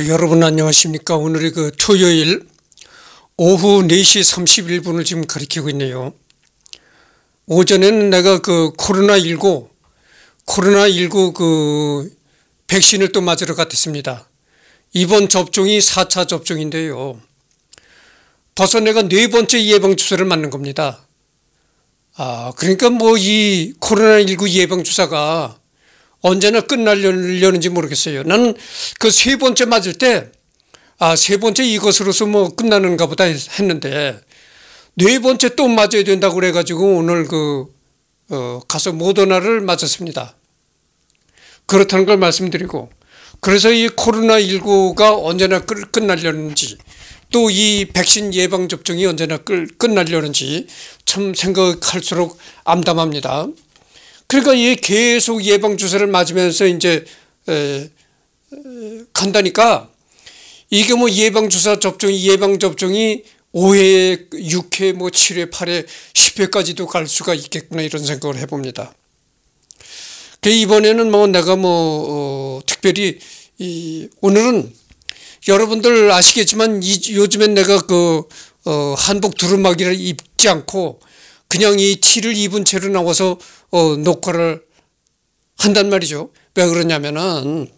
아, 여러분 안녕하십니까. 오늘이 그 토요일 오후 4시 31분을 지금 가리키고 있네요. 오전에는 내가 그 코로나19, 코로나19 그 백신을 또 맞으러 갔었습니다. 이번 접종이 4차 접종인데요. 벌써 내가 네 번째 예방주사를 맞는 겁니다. 아, 그러니까 뭐 이 코로나19 예방주사가 언제나 끝날려는지 모르겠어요. 나는 그 세 번째 맞을 때, 아, 세 번째 이것으로서 뭐 끝나는가 보다 했는데, 네 번째 또 맞아야 된다고 그래가지고 오늘 그, 어, 가서 모더나를 맞았습니다. 그렇다는 걸 말씀드리고, 그래서 이 코로나19가 언제나 끝날려는지, 또 이 백신 예방접종이 언제나 끝날려는지 참 생각할수록 암담합니다. 그러니까 얘 계속 예방 주사를 맞으면서 이제 에, 간다니까 이게 뭐 예방 주사 접종, 예방 접종이 5회, 6회, 뭐 7회, 8회, 10회까지도 갈 수가 있겠구나 이런 생각을 해봅니다. 그 이번에는 뭐 내가 뭐 어, 특별히 이 오늘은 여러분들 아시겠지만 이, 요즘엔 내가 그 어, 한복 두루마기를 입지 않고 그냥 이 티를 입은 채로 나와서 어, 녹화를 한단 말이죠. 왜 그러냐면은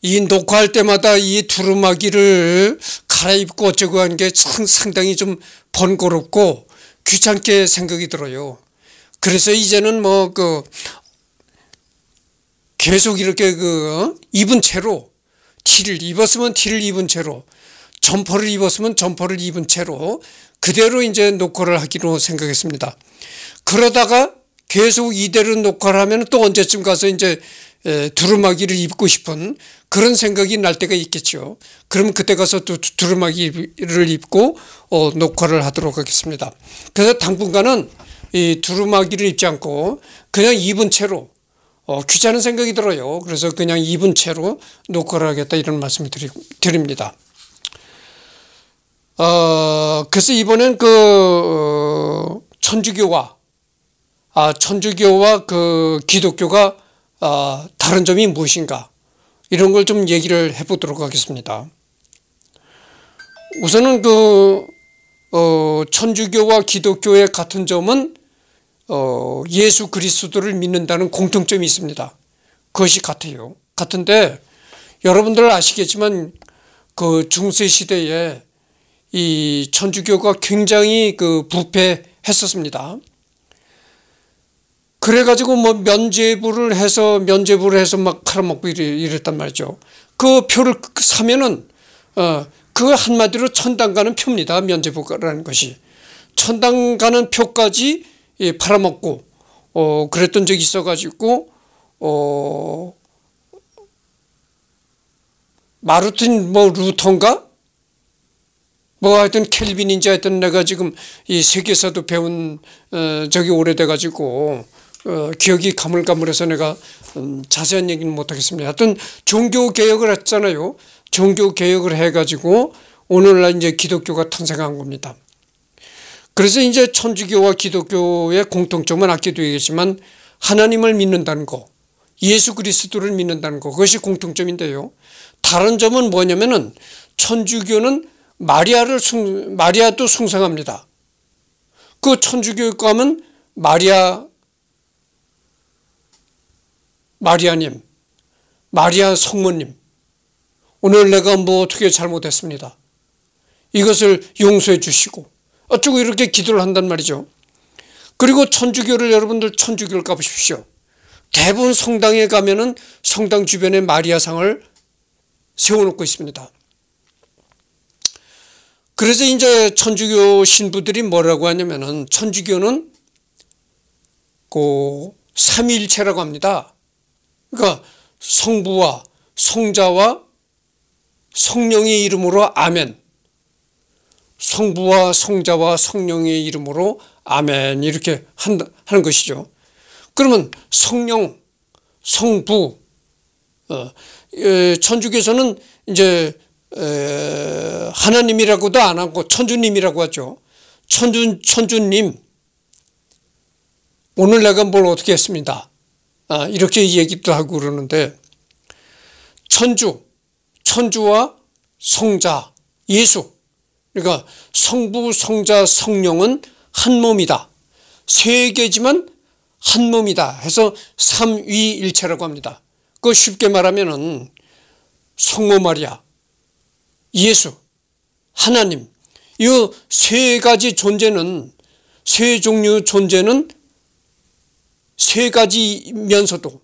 이 녹화할 때마다 이 두루마기를 갈아입고 어쩌고 하는 게 상당히 좀 번거롭고 귀찮게 생각이 들어요. 그래서 이제는 뭐 그 계속 이렇게 그 어? 입은 채로 티를 입었으면 티를 입은 채로 점퍼를 입었으면 점퍼를 입은 채로 그대로 이제 녹화를 하기로 생각했습니다. 그러다가 계속 이대로 녹화를 하면 또 언제쯤 가서 이제 두루마기를 입고 싶은 그런 생각이 날 때가 있겠죠. 그럼 그때 가서 또 두루마기를 입고 어, 녹화를 하도록 하겠습니다. 그래서 당분간은 이 두루마기를 입지 않고 그냥 입은 채로 어, 귀찮은 생각이 들어요. 그래서 그냥 입은 채로 녹화를 하겠다 이런 말씀을 드리, 드립니다. 어, 그래서 이번엔 그 어, 천주교와 아, 천주교와 그 기독교가 아, 다른 점이 무엇인가 이런 걸 좀 얘기를 해보도록 하겠습니다. 우선은 그 어, 천주교와 기독교의 같은 점은 어, 예수 그리스도를 믿는다는 공통점이 있습니다. 그것이 같아요. 같은데 여러분들 아시겠지만 그 중세 시대에 이 천주교가 굉장히 그 부패했었습니다. 그래가지고 뭐 면죄부를 해서 면죄부를 해서 막 팔아먹고 이랬, 단 말이죠. 그 표를 사면은 어, 그 한마디로 천당 가는 표입니다. 면죄부라는 것이. 천당 가는 표까지 예, 팔아먹고 어, 그랬던 적이 있어가지고 어, 마르틴 뭐 루턴가 뭐 하여튼 켈빈인지 하여튼 내가 지금 이 세계사도 배운 어, 적이 오래돼가지고 어, 기억이 가물가물해서 내가 음, 자세한 얘기는 못하겠습니다. 하여튼 종교개혁을 했잖아요. 종교개혁을 해가지고 오늘날 이제 기독교가 탄생한 겁니다. 그래서 이제 천주교와 기독교의 공통점은 아까도 얘기했지만 하나님을 믿는다는 거, 예수 그리스도를 믿는다는 거, 그것이 공통점인데요. 다른 점은 뭐냐면은 천주교는 마리아를 숭, 마리아도 숭상합니다. 그 천주교육감은 마리아 마리아님, 마리아 성모님, 오늘 내가 뭐 어떻게 잘못했습니다. 이것을 용서해 주시고 어쩌고 이렇게 기도를 한단 말이죠. 그리고 천주교를 여러분들 천주교를 가보십시오. 대부분 성당에 가면은 성당 주변에 마리아상을 세워놓고 있습니다. 그래서 이제 천주교 신부들이 뭐라고 하냐면은 천주교는 그 삼위일체라고 합니다. 그러니까 성부와 성자와 성령의 이름으로 아멘. 성부와 성자와 성령의 이름으로 아멘 이렇게 한다, 하는 것이죠. 그러면 성령, 성부, 어, 천주교에서는 이제 하나님이라고도 안 하고 천주님이라고 하죠. 천주 천주님. 오늘 내가 뭘 어떻게 했습니다. 아, 이렇게 얘기도 하고 그러는데 천주, 천주와 성자, 예수 그러니까 성부, 성자, 성령은 한 몸이다. 세 개지만 한 몸이다 해서 삼위일체라고 합니다. 그 쉽게 말하면 은 성모 마리아, 예수, 하나님 이 세 가지 존재는 세 종류 존재는 세 가지면서도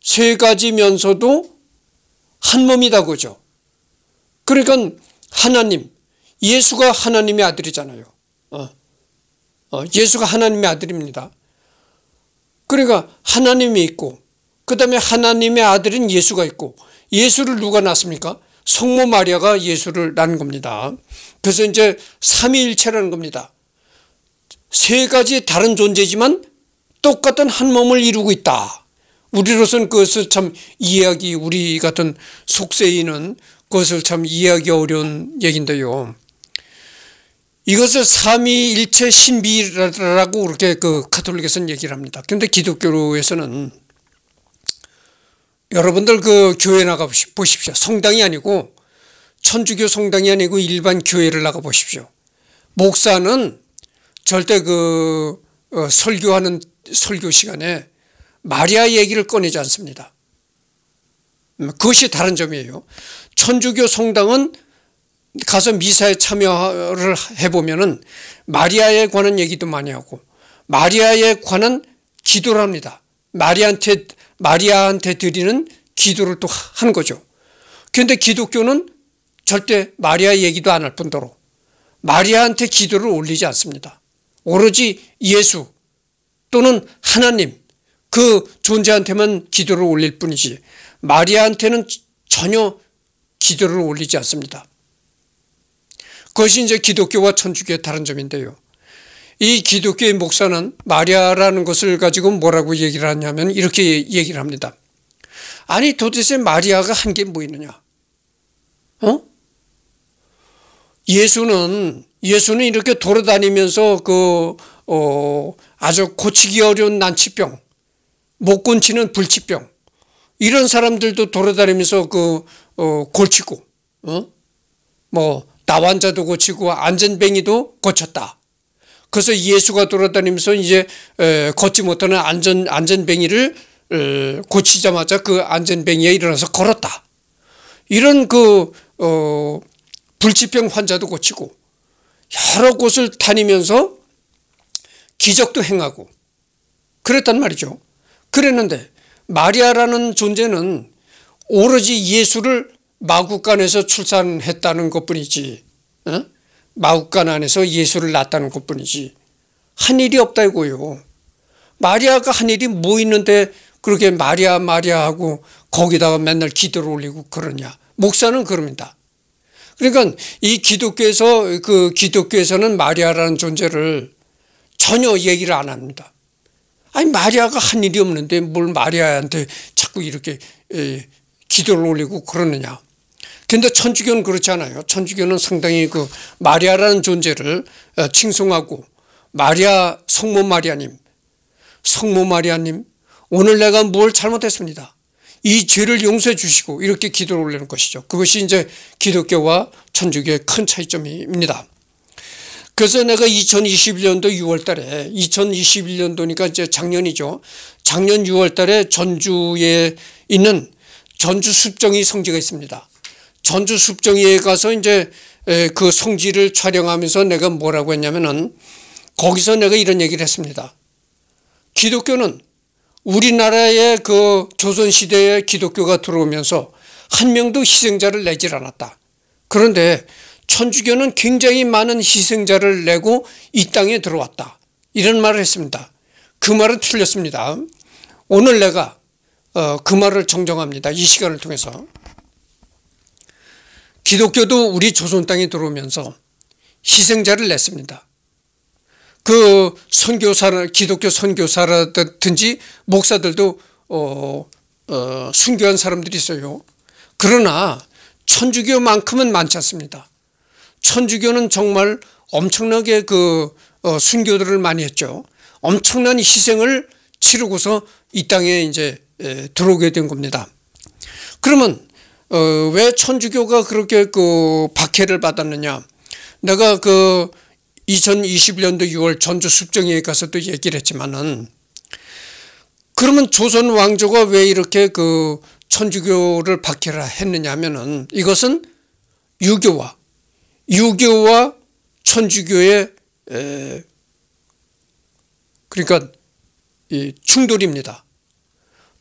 세 가지면서도 한 몸이다 그죠. 그러니까 하나님 예수가 하나님의 아들이잖아요. 어. 어, 예수가 하나님의 아들입니다. 그러니까 하나님이 있고 그 다음에 하나님의 아들인 예수가 있고 예수를 누가 낳습니까? 성모 마리아가 예수를 낳은 겁니다. 그래서 이제 삼위일체라는 겁니다. 세 가지 다른 존재지만 똑같은 한 몸을 이루고 있다. 우리로선 그것을 참 이해하기 우리 같은 속세인은 그것을 참 이해하기 어려운 얘긴데요. 이것을 삼위일체 신비라고 그렇게 그 카톨릭에서는 얘기를 합니다. 그런데 기독교로에서는 여러분들 그 교회 나가 보십시오. 성당이 아니고 천주교 성당이 아니고 일반 교회를 나가 보십시오. 목사는 절대 그 어, 설교하는 설교 시간에 마리아 얘기를 꺼내지 않습니다. 그것이 다른 점이에요. 천주교 성당은 가서 미사에 참여를 해보면은 마리아에 관한 얘기도 많이 하고 마리아에 관한 기도를 합니다. 마리아한테, 마리아한테 드리는 기도를 또 한 거죠. 그런데 기독교는 절대 마리아 얘기도 안 할 뿐더러 마리아한테 기도를 올리지 않습니다. 오로지 예수, 또는 하나님 그 존재한테만 기도를 올릴 뿐이지 마리아한테는 전혀 기도를 올리지 않습니다. 그것이 이제 기독교와 천주교의 다른 점인데요. 이 기독교의 목사는 마리아라는 것을 가지고 뭐라고 얘기를 하냐면 이렇게 얘기를 합니다. 아니 도대체 마리아가 한 게 뭐 있느냐? 어? 예수는 예수는 이렇게 돌아다니면서 그 어, 아주 고치기 어려운 난치병, 못 고치는 불치병 이런 사람들도 돌아다니면서 그 어, 고치고 어? 뭐 나환자도 고치고 안전뱅이도 고쳤다. 그래서 예수가 돌아다니면서 이제 에, 걷지 못하는 안전 안전뱅이를 에, 고치자마자 그 안전뱅이에 일어나서 걸었다. 이런 그 어, 불치병 환자도 고치고 여러 곳을 다니면서 기적도 행하고 그랬단 말이죠. 그랬는데 마리아라는 존재는 오로지 예수를 마구간에서 출산했다는 것뿐이지 어? 마구간 안에서 예수를 낳았다는 것뿐이지 한 일이 없다고요. 마리아가 한 일이 뭐 있는데 그렇게 마리아 마리아 하고 거기다가 맨날 기도를 올리고 그러냐. 목사는 그럽니다. 그러니까 이 기독교에서 그 기독교에서는 마리아라는 존재를 전혀 얘기를 안 합니다. 아니 마리아가 한 일이 없는데 뭘 마리아한테 자꾸 이렇게 에, 기도를 올리고 그러느냐. 근데 천주교는 그렇지 않아요. 천주교는 상당히 그 마리아라는 존재를 어, 칭송하고 마리아 성모 마리아님 성모 마리아님 오늘 내가 뭘 잘못했습니다. 이 죄를 용서해 주시고 이렇게 기도를 올리는 것이죠. 그것이 이제 기독교와 천주교의 큰 차이점입니다. 그래서 내가 2021년도 6월 달에 2021년도니까 이제 작년이죠. 작년 6월 달에 전주에 있는 전주 숲정이 성지가 있습니다. 전주 숲정에 가서 이제 그 성지를 촬영하면서 내가 뭐라고 했냐면은 거기서 내가 이런 얘기를 했습니다. 기독교는 우리나라의 그 조선시대에 기독교가 들어오면서 한 명도 희생자를 내질 않았다. 그런데 천주교는 굉장히 많은 희생자를 내고 이 땅에 들어왔다. 이런 말을 했습니다. 그 말은 틀렸습니다. 오늘 내가 어, 그 말을 정정합니다. 이 시간을 통해서. 기독교도 우리 조선 땅에 들어오면서 희생자를 냈습니다. 그 선교사, 기독교 선교사라든지 목사들도 어, 어, 순교한 사람들이 있어요. 그러나 천주교만큼은 많지 않습니다. 천주교는 정말 엄청나게 그 어, 순교들을 많이 했죠. 엄청난 희생을 치르고서 이 땅에 이제 에, 들어오게 된 겁니다. 그러면 어, 왜 천주교가 그렇게 그 박해를 받았느냐? 내가 그 2021년도 6월 전주 숲정에 가서도 얘기를 했지만은 그러면 조선 왕조가 왜 이렇게 그 천주교를 박해를 했느냐 하면은 이것은 유교와 유교와 천주교의 에, 그러니까 이 충돌입니다.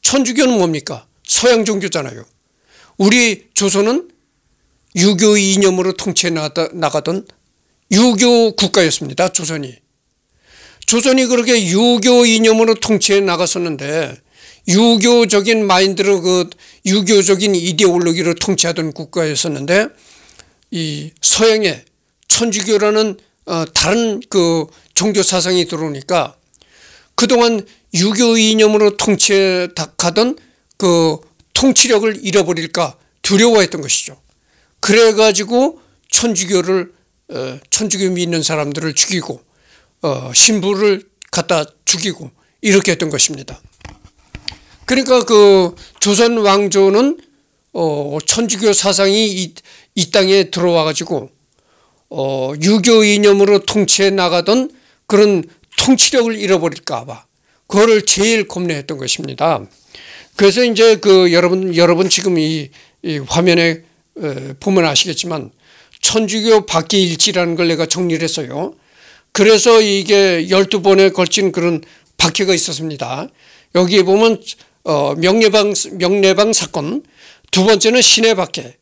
천주교는 뭡니까? 서양 종교잖아요. 우리 조선은 유교 이념으로 통치해 나가던 유교 국가였습니다. 조선이. 조선이 그렇게 유교 이념으로 통치해 나갔었는데 유교적인 마인드로 그 유교적인 이데올로기로 통치하던 국가였었는데 이서양의 천주교라는 어, 다른 그 종교 사상이 들어오니까 그동안 유교 이념으로 통치에 닥하던 그 통치력을 잃어버릴까 두려워했던 것이죠. 그래가지고 천주교를 어, 천주교 믿는 사람들을 죽이고 어, 신부를 갖다 죽이고 이렇게 했던 것입니다. 그러니까 그 조선 왕조는 어, 천주교 사상 이, 이 땅에 들어와 가지고 어, 유교 이념으로 통치해 나가던 그런 통치력을 잃어버릴까 봐 그거를 제일 겁내했던 것입니다. 그래서 이제 그 여러분 여러분 지금 이, 이 화면에 에, 보면 아시겠지만 천주교 밖의 일지라는걸 내가 정리를 했어요. 그래서 이게 12번에 걸친 그런 박해가 있었습니다. 여기에 보면 어, 명례방 명례방 사건 두 번째는 신의 박해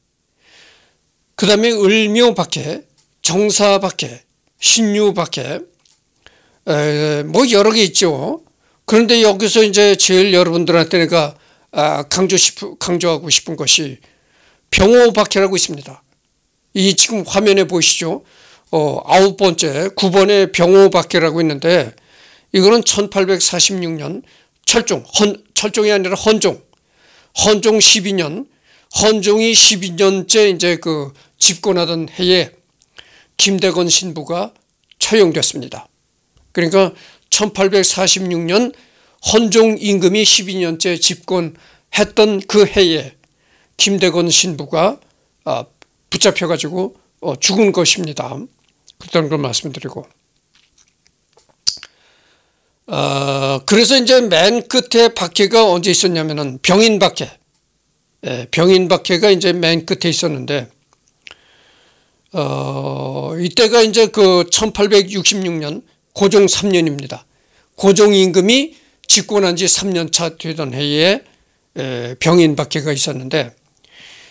그 다음에 을묘박해정사박해신유박해 에, 뭐 여러 개 있죠. 그런데 여기서 이제 제일 여러분들한테 내가 아, 강조 싶, 강조하고 싶은 것이 병호박해라고 있습니다. 이 지금 화면에 보이시죠? 어, 아홉 번째 9번의 병호박해라고 있는데 이거는 1846년 철종, 헌, 철종이 아니라 헌종, 헌종 12년 헌종이 12년째 이제 그 집권하던 해에 김대건 신부가 처형됐습니다. 그러니까 1846년 헌종 임금이 12년째 집권했던 그 해에 김대건 신부가 아, 붙잡혀가지고 어, 죽은 것입니다. 그런 걸 말씀드리고. 어, 그래서 이제 맨 끝에 바퀴가 언제 있었냐면은 병인 바퀴. 예, 병인박해가 이제 맨 끝에 있었는데 어, 이때가 이제 그 1866년 고종 3년입니다. 고종 임금이 집권한 지 3년 차 되던 해에 예, 병인 박해가 있었는데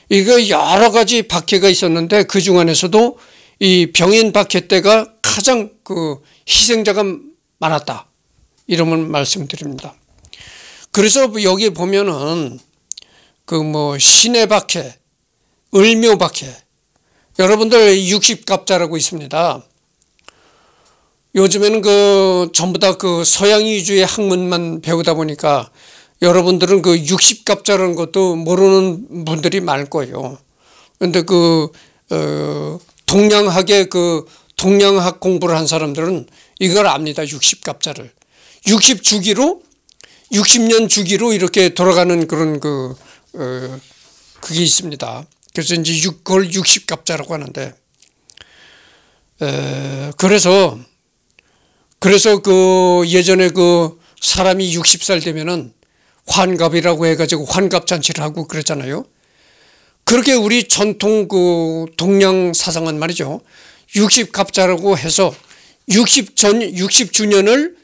이거 여러 가지 박해가 있었는데 그 중안에서도 이 병인 박해 때가 가장 그 희생자가 많았다. 이러면 말씀드립니다. 그래서 여기 보면은 그뭐 시내박해, 을묘박해 여러분들 60갑자라고 있습니다. 요즘에는 그 전부 다 그 서양 위주의 학문만 배우다 보니까 여러분들은 그 60갑자라는 것도 모르는 분들이 많을 거예요. 근데 그, 어, 동양학의 그 동양학 공부를 한 사람들은 이걸 압니다. 60갑자를. 60 주기로 60년 주기로 이렇게 돌아가는 그런 그 어, 그게 있습니다. 그래서 이제 6월 60갑자라고 하는데 에, 그래서 그래서 그 예전에 그 사람이 60살 되면은 환갑이라고 해가지고 환갑 잔치를 하고 그랬잖아요. 그렇게 우리 전통 그 동양 사상은 말이죠. 60갑자라고 해서 60 전 60주년을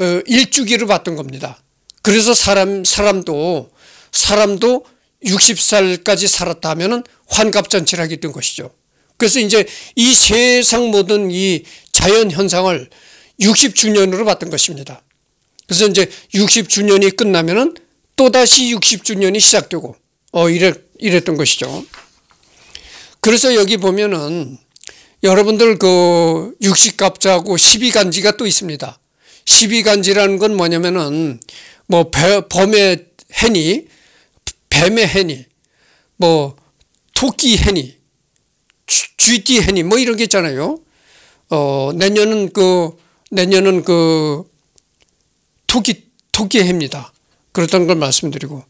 어, 일주기로 봤던 겁니다. 그래서 사람 사람도 사람도 60살까지 살았다 하면은 환갑잔치라 하게 된 것이죠. 그래서 이제 이 세상 모든 이 자연 현상을 60주년으로 봤던 것입니다. 그래서 이제 60주년이 끝나면은 또다시 60주년이 시작되고, 어, 이랬, 이랬던 것이죠. 그래서 여기 보면은 여러분들 그 60갑자하고 12간지가 또 있습니다. 12간지라는 건 뭐냐면은 뭐 범의 해니 뱀의 해니, 뭐 토끼 해니, 쥐띠 해니 뭐 이런 게 있잖아요. 어 내년은 그 내년은 그 토끼 토끼 해입니다. 그렇다는 걸 말씀드리고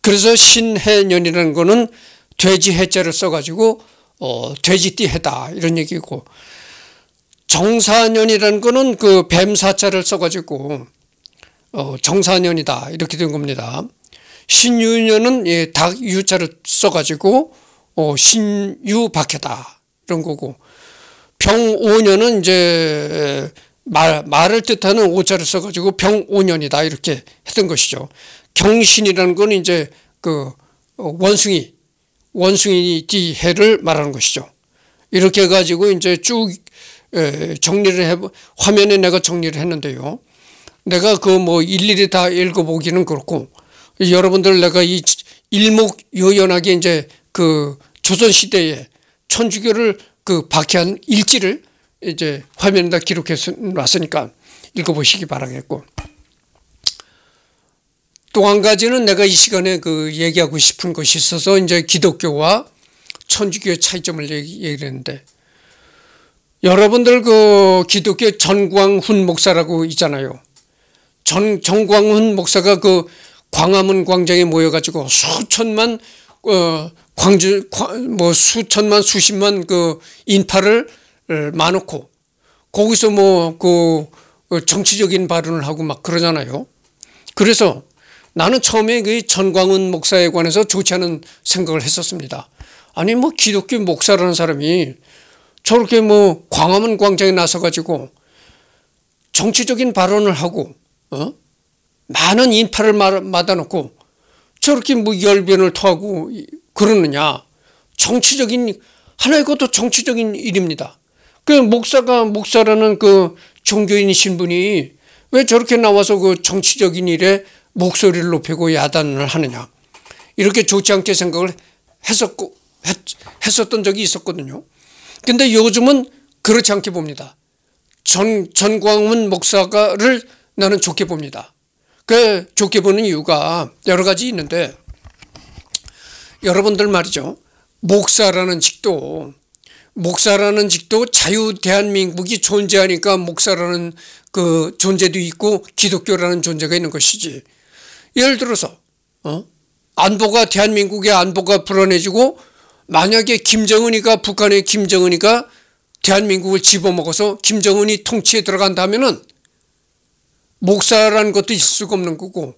그래서 신해년이라는 거는 돼지 해자를 써가지고 어 돼지띠 해다 이런 얘기고 정사년이라는 거는 그 뱀사자를 써가지고 어 정사년이다 이렇게 된 겁니다. 신유녀는 예, 닭유자를 써가지고 어, 신유박해다 이런 거고 병오년은 이제 말, 말을 뜻하는 오자를 써가지고 병오년이다 이렇게 했던 것이죠. 경신이라는 건 이제 그 어, 원숭이 원숭이 띠 해를 말하는 것이죠. 이렇게 해가지고 이제 쭉 정리를 해 화면에 내가 정리를 했는데요. 내가 그 뭐 일일이 다 읽어보기는 그렇고 여러분들 내가 이 일목요연하게 이제 그 조선시대에 천주교를 그 박해한 일지를 이제 화면에다 기록해서 놨으니까 읽어보시기 바라겠고 또 한 가지는 내가 이 시간에 그 얘기하고 싶은 것이 있어서 이제 기독교와 천주교의 차이점을 얘기했는데 여러분들 그 기독교 전광훈 목사라고 있잖아요. 전 정광훈 목사가 그 광화문 광장에 모여가지고 수천만 어, 광주 뭐 수천만 수십만 그 인파를 어, 마놓고 거기서 뭐그 어, 정치적인 발언을 하고 막 그러잖아요. 그래서 나는 처음에 그 전광훈 목사에 관해서 좋지 않은 생각을 했었습니다. 아니 뭐 기독교 목사라는 사람이 저렇게 뭐 광화문 광장에 나서 가지고 정치적인 발언을 하고 어? 많은 인파를 받아놓고 저렇게 뭐 열변을 토하고 그러느냐. 정치적인, 하나의 것도 정치적인 일입니다. 그 목사가, 목사라는 그 종교인 신분이 왜 저렇게 나와서 그 정치적인 일에 목소리를 높이고 야단을 하느냐. 이렇게 좋지 않게 생각을 했었고, 했, 했었던 적이 있었거든요. 근데 요즘은 그렇지 않게 봅니다. 전, 전광훈 목사가를 나는 좋게 봅니다. 그 좋게 보는 이유가 여러 가지 있는데 여러분들 말이죠. 목사라는 직도 목사라는 직도 자유 대한민국이 존재하니까 목사라는 그 존재도 있고 기독교라는 존재가 있는 것이지. 예를 들어서 어? 안보가 대한민국의 안보가 불안해지고 만약에 김정은이가 북한의 김정은이가 대한민국을 집어먹어서 김정은이 통치에 들어간다면은 목사라는 것도 있을 수가 없는 거고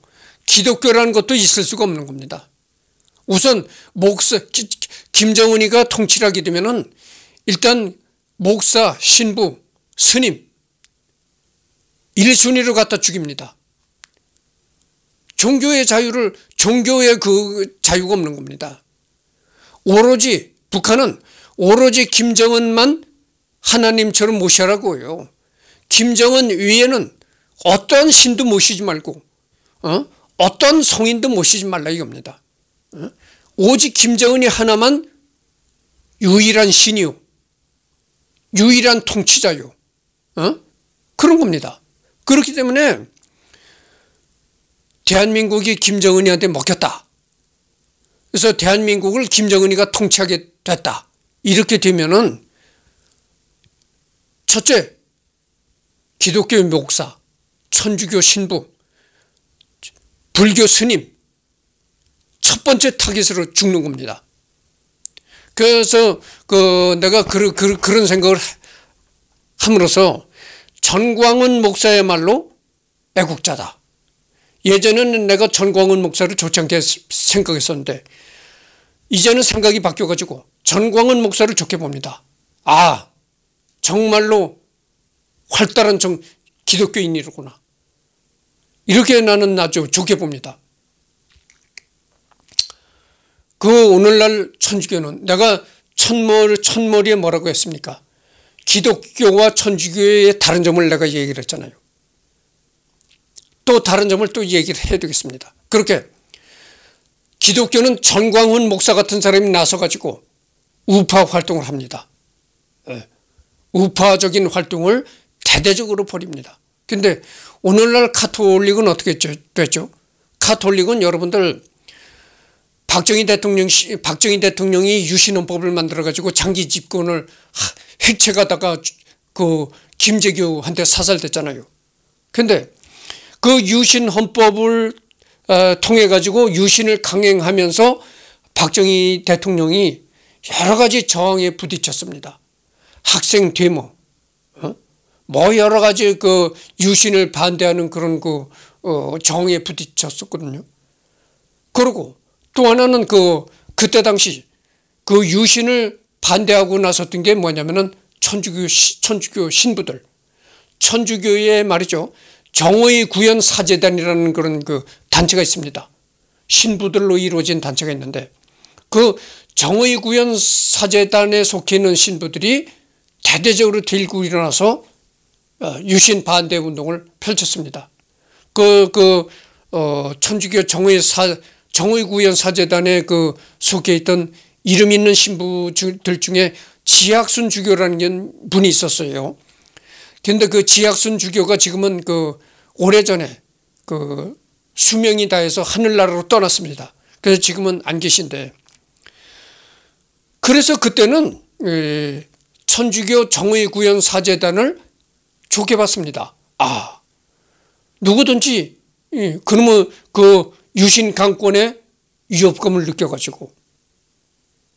기독교라는 것도 있을 수가 없는 겁니다. 우선 목사 김정은이가 통치를 하게 되면은 일단 목사, 신부, 스님 1순위로 갖다 죽입니다. 종교의 자유를 종교의 그 자유가 없는 겁니다. 오로지 북한은 오로지 김정은만 하나님처럼 모셔라고요. 김정은 위에는 어떤 신도 모시지 말고 어? 어떤 성인도 모시지 말라 이겁니다. 어? 오직 김정은이 하나만 유일한 신이요. 유일한 통치자요. 어? 그런 겁니다. 그렇기 때문에 대한민국이 김정은이한테 먹혔다. 그래서 대한민국을 김정은이가 통치하게 됐다. 이렇게 되면은 첫째 기독교의 목사 천주교 신부, 불교 스님 첫 번째 타깃으로 죽는 겁니다. 그래서 그 내가 그, 그, 그런 생각을 함으로써 전광훈 목사의말로 애국자다. 예전에는 내가 전광훈 목사를 좋지 않게 생각했었는데 이제는 생각이 바뀌어가지고 전광훈 목사를 좋게 봅니다. 아 정말로 활달한 정 기독교인이로구나. 이렇게 나는 아주 좋게 봅니다. 그 오늘날 천주교는 내가 천몰, 천몰이에 뭐라고 했습니까? 기독교와 천주교의 다른 점을 내가 얘기를 했잖아요. 또 다른 점을 또 얘기를 해야 되겠습니다. 그렇게 기독교는 전광훈 목사 같은 사람이 나서가지고 우파 활동을 합니다. 예. 우파적인 활동을 대대적으로 벌입니다. 근데 오늘날 카톨릭은 어떻게 됐죠? 카톨릭은 여러분들 박정희 대통령 박정희 대통령이 유신헌법을 만들어 가지고 장기 집권을 핵체가다가 그 김재규한테 사살됐잖아요. 근데 그 유신헌법을 어, 통해 가지고 유신을 강행하면서 박정희 대통령이 여러 가지 저항에 부딪혔습니다. 학생 데모, 뭐 여러 가지 그 유신을 반대하는 그런 그어 정에 부딪혔었거든요. 그리고 또 하나는 그 그때 당시 그 유신을 반대하고 나섰던 게 뭐냐면은 천주교 시, 천주교 신부들 천주교의 말이죠 정의 구현 사재단이라는 그런 그 단체가 있습니다. 신부들로 이루어진 단체가 있는데 그 정의 구현 사재단에 속해 있는 신부들이 대대적으로 들고 일어나서 어, 유신 반대 운동을 펼쳤습니다. 그, 그, 어, 천주교 정의 사, 정의구현 사재단의 그 속에 있던 이름 있는 신부들 중에 지학순 주교라는 분이 있었어요. 근데 그 지학순 주교가 지금은 그 오래전에 그 수명이 다해서 하늘나라로 떠났습니다. 그래서 지금은 안 계신데. 그래서 그때는 예, 천주교 정의구현 사재단을 좋게 봤습니다. 아, 누구든지 그놈의 그 유신 강권의 위협감을 느껴가지고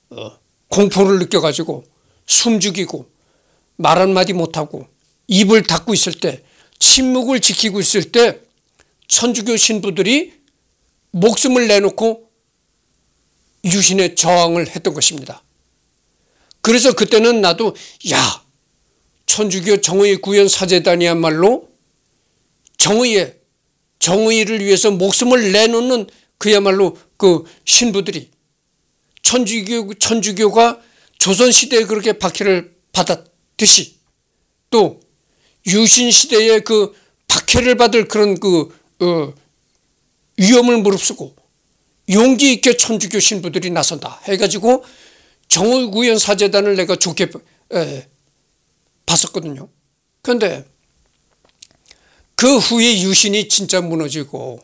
어, 공포를 느껴가지고 숨죽이고 말 한마디 못하고 입을 닫고 있을 때 침묵을 지키고 있을 때 천주교 신부들이 목숨을 내놓고 유신의 저항을 했던 것입니다. 그래서 그때는 나도 야 천주교 정의 구현 사제단이야말로 정의의 정의를 위해서 목숨을 내놓는 그야말로 그 신부들이 천주교 천주교가 조선 시대에 그렇게 박해를 받았듯이 또 유신 시대에 그 박해를 받을 그런 그 어, 위험을 무릅쓰고 용기 있게 천주교 신부들이 나선다 해가지고 정의구현 사제단을 내가 좋게 에, 봤었거든요. 그런데 그 후에 유신이 진짜 무너지고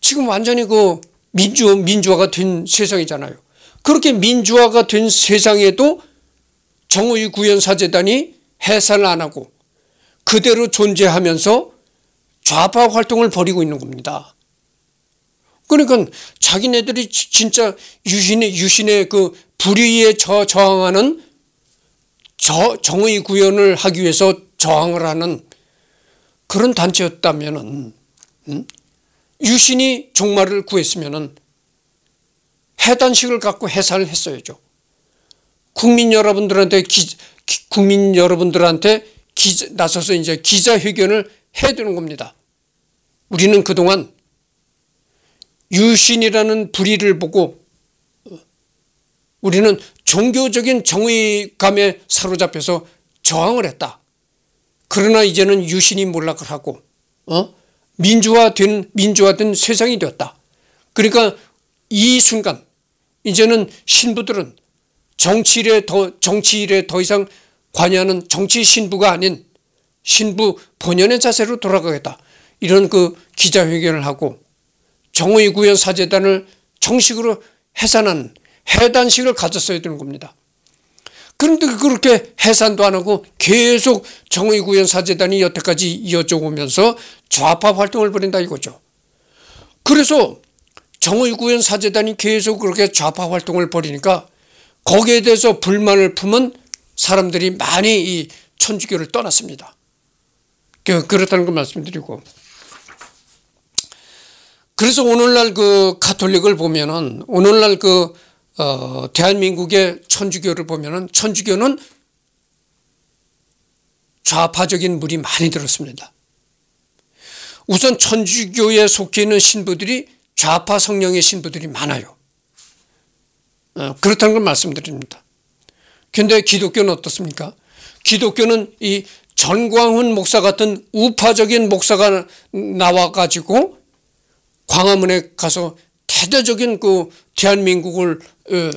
지금 완전히 그 민주, 민주화가 된 세상이잖아요. 그렇게 민주화가 된 세상에도 정의 구현사재단이 해산을 안 하고 그대로 존재하면서 좌파 활동을 벌이고 있는 겁니다. 그러니까 자기네들이 진짜 유신의, 유신의 그 불의에 저, 저항하는 저 정의 구현을 하기 위해서 저항을 하는 그런 단체였다면 음? 유신이 종말을 구했으면 해단식을 갖고 해산을 했어야죠. 국민 여러분들한테 기, 기, 국민 여러분들한테 기 나서서 이제 기자회견을 해야 되는 겁니다. 우리는 그동안 유신이라는 불의를 보고 어, 우리는 종교적인 정의감에 사로잡혀서 저항을 했다. 그러나 이제는 유신이 몰락을 하고 어? 민주화된 민주화된 세상이 되었다. 그러니까 이 순간 이제는 신부들은 정치일에 더 정치일에 더 이상 관여하는 정치 신부가 아닌 신부 본연의 자세로 돌아가겠다. 이런 그 기자회견을 하고 정의구현 사재단을 정식으로 해산한 해단식을 가졌어야 되는 겁니다. 그런데 그렇게 해산도 안 하고 계속 정의구현사재단이 여태까지 이어져 오면서 좌파 활동을 벌인다 이거죠. 그래서 정의구현사재단이 계속 그렇게 좌파 활동을 벌이니까 거기에 대해서 불만을 품은 사람들이 많이 이 천주교를 떠났습니다. 그, 그렇다는 걸 말씀드리고. 그래서 오늘날 그 카톨릭을 보면은 오늘날 그 어, 대한민국의 천주교를 보면은 천주교는 좌파적인 물이 많이 들었습니다. 우선 천주교에 속해 있는 신부들이 좌파 성령의 신부들이 많아요. 어, 그렇다는 걸 말씀드립니다. 근데 기독교는 어떻습니까? 기독교는 이 전광훈 목사 같은 우파적인 목사가 나와가지고 광화문에 가서 대대적인 그 대한민국을 어,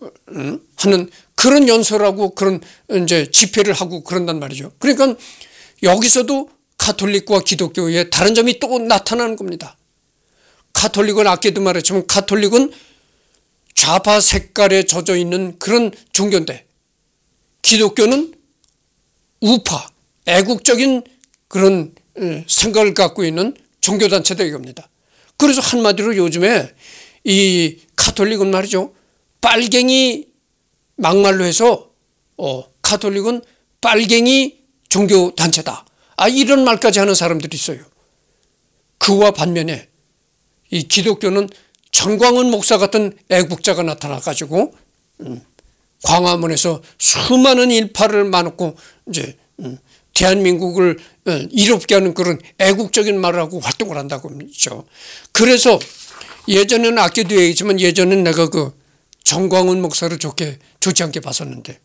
어, 하는 그런 연설하고 그런 이제 집회를 하고 그런단 말이죠. 그러니까 여기서도 카톨릭과 기독교의 다른 점이 또 나타나는 겁니다. 카톨릭은 아까도 말했지만 가톨릭은 좌파 색깔에 젖어 있는 그런 종교인데 기독교는 우파, 애국적인 그런 어, 생각을 갖고 있는 종교단체다 이겁니다. 그래서 한마디로 요즘에 이 카톨릭은 말이죠. 빨갱이 막말로 해서 어, 카톨릭은 빨갱이 종교단체다. 아 이런 말까지 하는 사람들이 있어요. 그와 반면에 이 기독교는 정광훈 목사 같은 애국자가 나타나가지고 음, 광화문에서 수많은 일파를 많았고 이제 음, 대한민국을 음, 이롭게 하는 그런 애국적인 말을 하고 활동을 한다고 했죠. 그래서 예전에는 아껴도 얘기지만 예전에는 내가 그전광훈 목사를 좋게 좋지 않게 봤었는데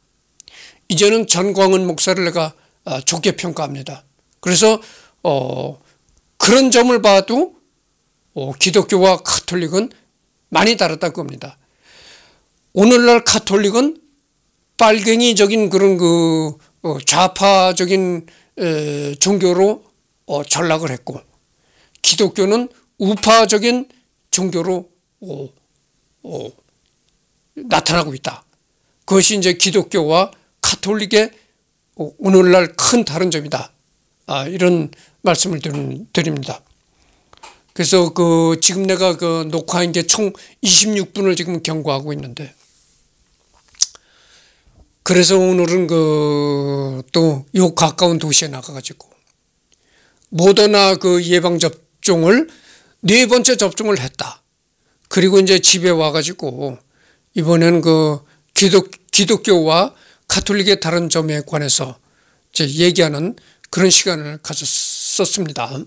이제는 전광훈 목사를 내가 아, 좋게 평가합니다. 그래서 어 그런 점을 봐도 어 기독교와 카톨릭은 많이 다르다고합니다 오늘날 카톨릭은 빨갱이적인 그런 그 어, 좌파적인 종교로 어, 전락을 했고 기독교는 우파적인 종교로 어, 어, 나타나고 있다. 그것이 이제 기독교와 카톨릭의 오늘날 큰 다른 점이다. 아, 이런 말씀을 드립니다. 그래서 그 지금 내가 그 녹화한 게 총 26분을 지금 경고하고 있는데 그래서 오늘은 그 또 요 가까운 도시에 나가가지고 모더나 그 예방접종을 네 번째 접종을 했다. 그리고 이제 집에 와가지고 이번엔 그 기독, 기독교와 카톨릭의 다른 점에 관해서 제 얘기하는 그런 시간을 가졌었습니다.